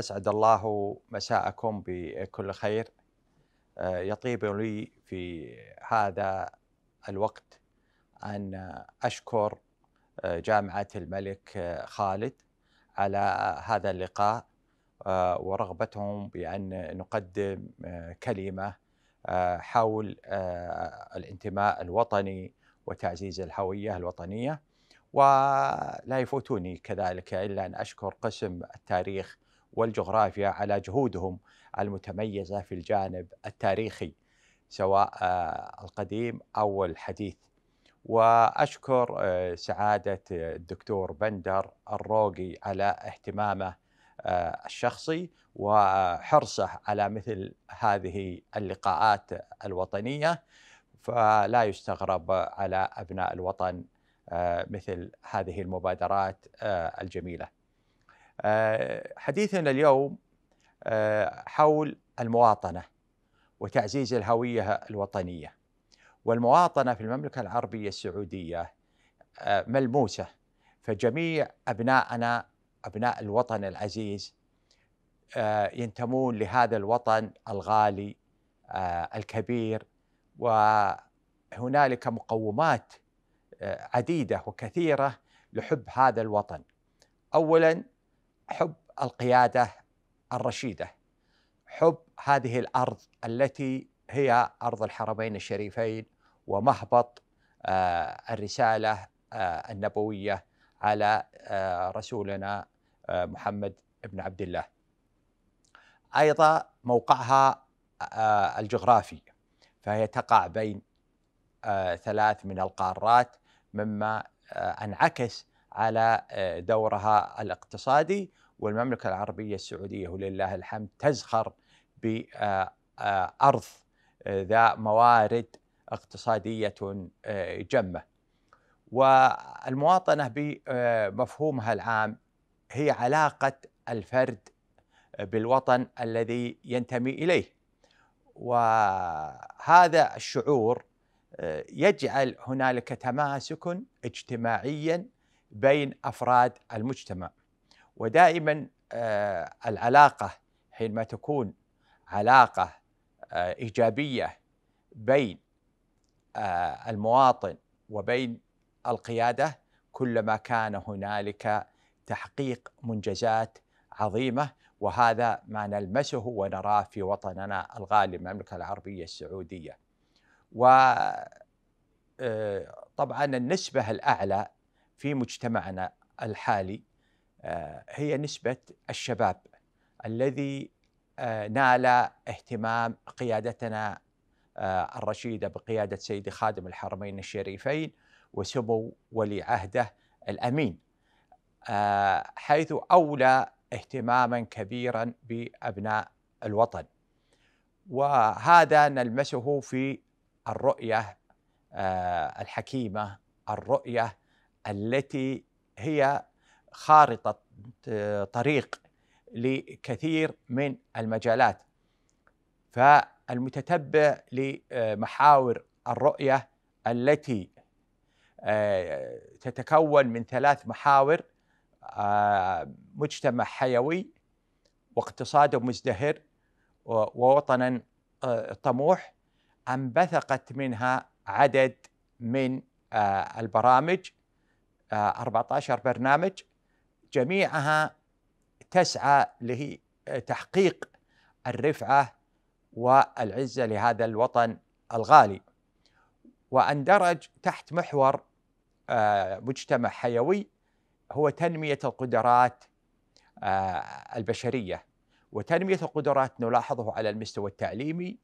أسعد الله مساءكم بكل خير آه، يطيب لي في هذا الوقت أن أشكر آه، جامعة الملك آه، خالد على هذا اللقاء ورغبتهم بأن نقدم كلمة حول الانتماء الوطني وتعزيز الهوية الوطنية ولا يفوتوني كذلك إلا أن أشكر قسم التاريخ والجغرافيا على جهودهم المتميزة في الجانب التاريخي سواء آه، القديم أو الحديث وأشكر آه، سعادة آه، الدكتور بندر الروقي على اهتمامه الشخصي وحرصه على مثل هذه اللقاءات الوطنية فلا يستغرب على أبناء الوطن مثل هذه المبادرات الجميله آه، حديثنا اليوم آه، حول المواطنه وتعزيز الهويه الوطنيه والمواطنه في المملكه العربيه السعوديه آه، ملموسه فجميع ابنائنا ابناء الوطن العزيز ينتمون لهذا الوطن الغالي الكبير وهنالك مقومات عديده وكثيره لحب هذا الوطن اولا حب القياده الرشيده حب هذه الارض التي هي ارض الحرمين الشريفين ومهبط آه، الرساله آه، النبويه على آه، رسولنا محمد بن عبد الله. ايضا موقعها الجغرافي فهي تقع بين ثلاث من القارات مما انعكس على آه، دورها الاقتصادي والمملكة العربية السعودية ولله الحمد تزخر بأرض آه، آه، ذا موارد اقتصادية جمة والمواطنة بمفهومها العام هي علاقة الفرد بالوطن الذي ينتمي إليه وهذا الشعور يجعل هنالك تماسك اجتماعيا بين افراد المجتمع ودائما آه، العلاقه حينما تكون علاقه آه، ايجابيه بين آه، المواطن وبين القياده كلما كان هنالك تحقيق منجزات عظيمه وهذا ما نلمسه ونراه في وطننا الغالي المملكه العربيه السعوديه. وطبعا النسبه الاعلى في مجتمعنا الحالي آه، هي نسبة الشباب الذي آه، نال اهتمام قيادتنا آه، الرشيدة بقيادة سيدي خادم الحرمين الشريفين وسمو ولي عهده الأمين حيث أولى اهتماما كبيرا بأبناء الوطن وهذا نلمسه في الرؤية الحكيمة الرؤية التي هي خارطة طريق لكثير من المجالات فالمتتبع لمحاور الرؤية التي آه، تتكون من ثلاث محاور آه، مجتمع حيوي واقتصاد مزدهر ووطنا آه، طموح انبثقت منها عدد من البرامج 14 آه، برنامج جميعها تسعى لهي آه، تحقيق الرفعه والعزه لهذا الوطن الغالي واندرج تحت محور آه، مجتمع حيوي هو تنميه القدرات البشريه وتنميه القدرات نلاحظه على المستوى التعليمي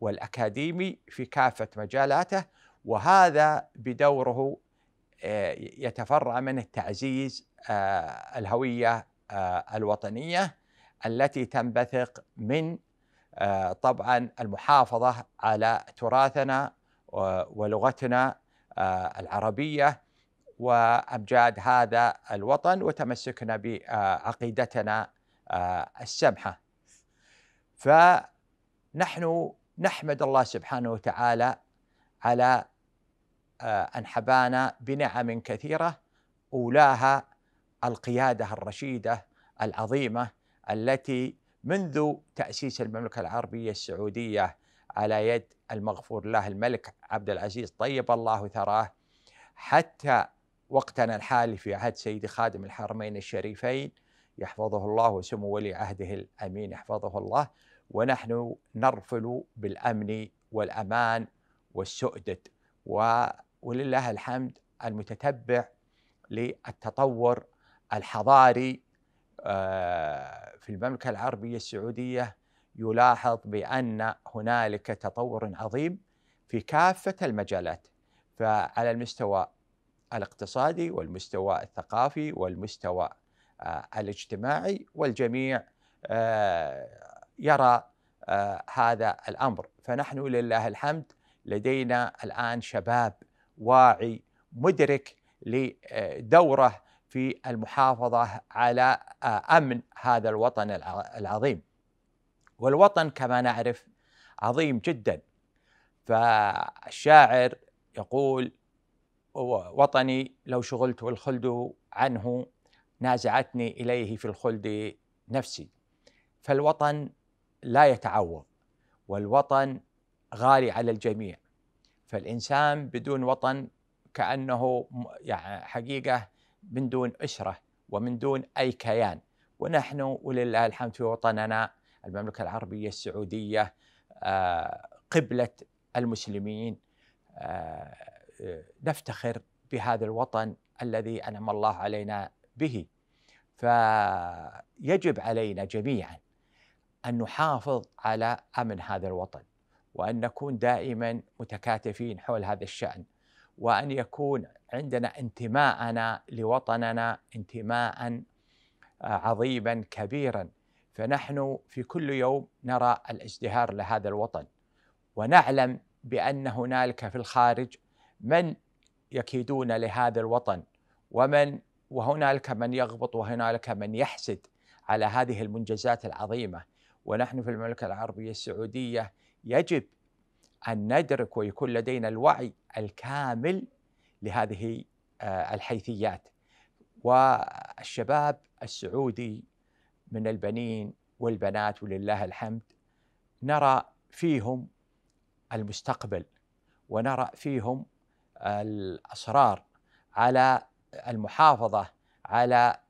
والاكاديمي في كافه مجالاته وهذا بدوره آه، يتفرع منه تعزيز آه، الهويه آه، الوطنيه التي تنبثق من طبعا المحافظه على تراثنا ولغتنا العربيه وامجاد هذا الوطن وتمسكنا بعقيدتنا السمحه فنحن نحمد الله سبحانه وتعالى على آه، أن حبانا بنعم كثيرة أولاها القيادة الرشيدة العظيمة التي منذ تأسيس المملكة العربية السعودية على يد المغفور له الملك عبد العزيز طيب الله ثراه حتى وقتنا الحالي في عهد سيدي خادم الحرمين الشريفين يحفظه الله وسمو ولي عهده الامين يحفظه الله ونحن نرفل بالامن والامان والسؤدد و ولله الحمد المتتبع للتطور الحضاري آه، في المملكه العربيه السعوديه يلاحظ بان هنالك تطور عظيم في كافه المجالات فعلى المستوى الاقتصادي والمستوى الثقافي والمستوى آه، الاجتماعي والجميع آه، يرى هذا الامر فنحن لله الحمد لدينا الان شباب واعي مدرك لدوره في المحافظه على آه، امن هذا الوطن العظيم. والوطن كما نعرف عظيم جدا فالشاعر يقول وطني لو شغلت والخلد عنه نازعتني اليه في الخلد نفسي فالوطن لا يتعوض والوطن غالي على الجميع فالإنسان بدون وطن كأنه يعني حقيقة من دون أسرة ومن دون أي كيان ونحن ولله الحمد في وطننا المملكة العربية السعودية آه، قبلة المسلمين آه، آه، نفتخر بهذا الوطن الذي أنعم الله علينا به فيجب علينا جميعا أن نحافظ على أمن هذا الوطن وأن نكون دائما متكاتفين حول هذا الشأن وأن يكون عندنا انتماءنا لوطننا انتماء آه، عظيما كبيرا فنحن في كل يوم نرى الازدهار لهذا الوطن ونعلم بأن هنالك في الخارج من يكيدون لهذا الوطن ومن وهنالك من يغبط وهنالك من يحسد على هذه المنجزات العظيمه ونحن في المملكه العربيه السعوديه يجب ان ندرك ويكون لدينا الوعي الكامل لهذه آه، الحيثيات والشباب السعودي من البنين والبنات ولله الحمد نرى فيهم المستقبل ونرى فيهم آه، الاصرار على المحافظه على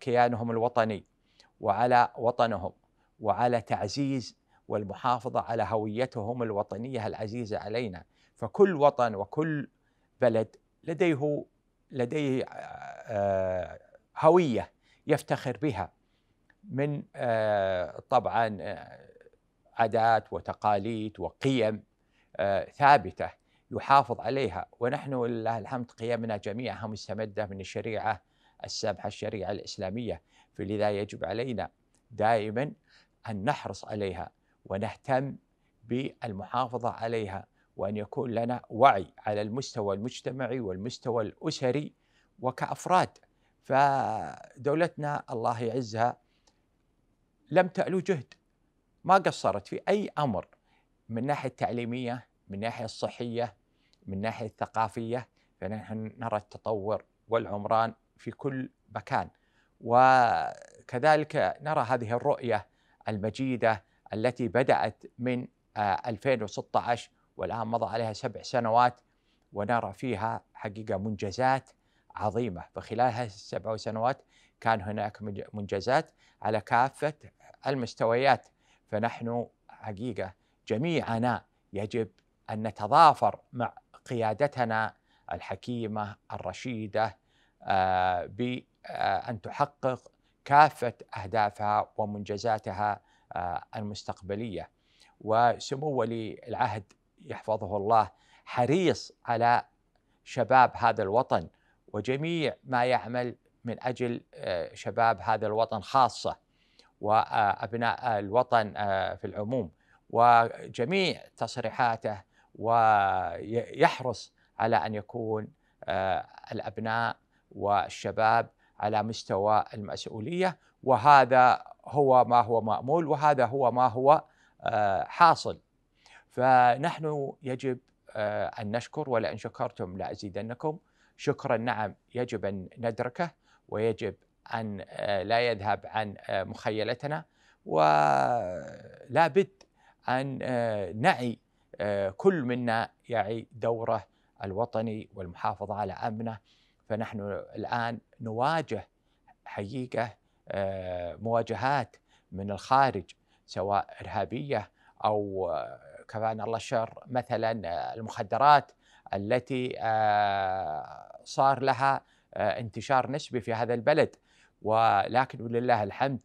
كيانهم الوطني وعلى وطنهم وعلى تعزيز والمحافظه على هويتهم الوطنيه العزيزه علينا فكل وطن وكل بلد لديه لديه آه، آه، هويه يفتخر بها من آه، طبعا عادات وتقاليد وقيم ثابته يحافظ عليها ونحن لله الحمد قيمنا جميعها مستمده من الشريعه السامحه الشريعه الاسلاميه فلذا يجب علينا دائما ان نحرص عليها ونهتم بالمحافظة عليها وأن يكون لنا وعي على المستوى المجتمعي والمستوى الأسري وكأفراد فدولتنا الله يعزها لم تألو جهد ما قصرت في أي أمر من ناحية التعليمية من ناحية الصحية من ناحية الثقافية فنحن نرى التطور والعمران في كل مكان وكذلك نرى هذه الرؤية المجيدة التي بدأت من 2016 آه، والآن مضى عليها سبع سنوات ونرى فيها حقيقة منجزات عظيمة فخلال هذه السبع سنوات كان هناك منجزات على كافة المستويات فنحن حقيقة جميعنا يجب أن نتظافر مع قيادتنا الحكيمة الرشيدة آه، بأن آه، تحقق كافة أهدافها ومنجزاتها آه، المستقبليه وسمو ولي العهد يحفظه الله حريص على شباب هذا الوطن وجميع ما يعمل من اجل آه، شباب هذا الوطن خاصه وابناء الوطن آه، في العموم وجميع تصريحاته ويحرص على ان يكون الابناء والشباب على مستوى المسؤوليه وهذا هو ما هو مأمول وهذا هو ما هو آه، حاصل فنحن يجب آه، أن نشكر ولئن شكرتم لأزيدنكم شكرا نعم يجب أن ندركه ويجب أن آه، لا يذهب عن مخيلتنا ولا بد أن نعي كل منا يعي دوره الوطني والمحافظة على أمنه فنحن الآن نواجه حقيقة آه، مواجهات من الخارج سواء إرهابية أو آه، كفانا الله الشر مثلا آه، المخدرات التي صار لها انتشار نسبي في هذا البلد ولكن ولله الحمد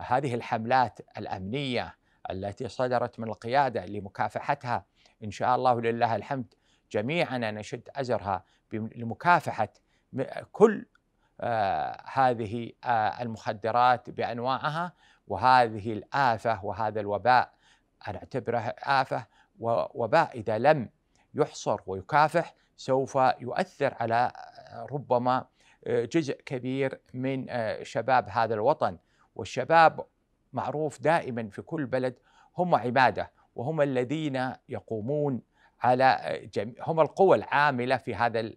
هذه الحملات الأمنية التي صدرت من القيادة لمكافحتها إن شاء الله ولله الحمد جميعنا نشد أزرها لمكافحة كل آه، هذه آه، المخدرات بانواعها وهذه الافه وهذا الوباء انا اعتبره افه ووباء اذا لم يحصر ويكافح سوف يؤثر على آه، ربما جزء كبير من شباب هذا الوطن والشباب معروف دائما في كل بلد هم عماده وهم الذين يقومون على هم القوى العامله في هذا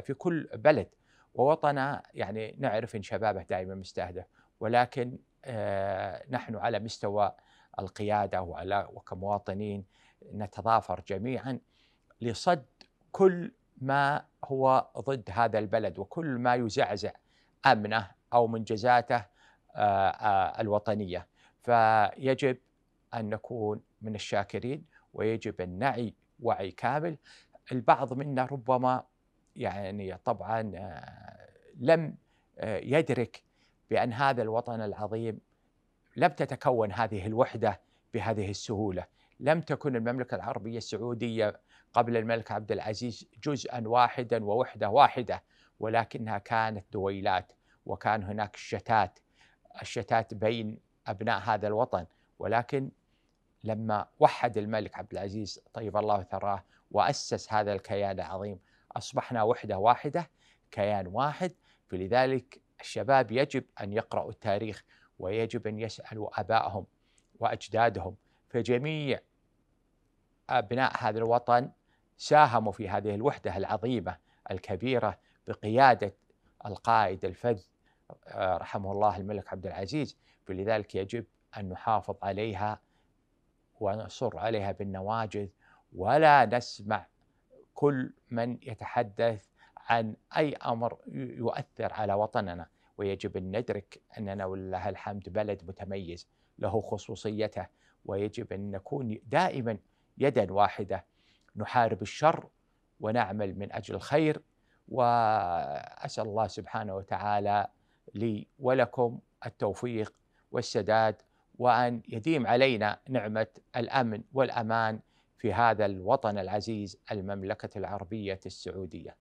في كل بلد ووطنا يعني نعرف ان شبابه دائما مستهدف ولكن آه، نحن على مستوى القياده وعلى وكمواطنين نتضافر جميعا لصد كل ما هو ضد هذا البلد وكل ما يزعزع امنه او منجزاته آه، آه، الوطنيه فيجب ان نكون من الشاكرين ويجب ان نعي وعي كامل البعض منا ربما يعني طبعا آه، لم آه، يدرك بأن هذا الوطن العظيم لم تتكون هذه الوحدة بهذه السهولة لم تكن المملكة العربية السعودية قبل الملك عبد العزيز جزءا واحدا ووحدة واحدة ولكنها كانت دويلات وكان هناك الشتات الشتات بين أبناء هذا الوطن ولكن لما وحد الملك عبد العزيز طيب الله ثراه وأسس هذا الكيان العظيم أصبحنا وحدة واحدة كيان واحد فلذلك الشباب يجب أن يقرأوا التاريخ ويجب أن يسألوا أبائهم وأجدادهم فجميع أبناء هذا الوطن ساهموا في هذه الوحدة العظيمة الكبيرة بقيادة القائد الفذ آه، رحمه الله الملك عبد العزيز فلذلك يجب أن نحافظ عليها ونصر عليها بالنواجذ ولا نسمع كل من يتحدث عن اي امر يؤثر على وطننا ويجب ان ندرك اننا ولله الحمد بلد متميز له خصوصيته ويجب ان نكون دائما يدا واحده نحارب الشر ونعمل من اجل الخير واسال الله سبحانه وتعالى لي ولكم التوفيق والسداد وان يديم علينا نعمه الامن والامان في هذا الوطن العزيز المملكه العربيه السعوديه.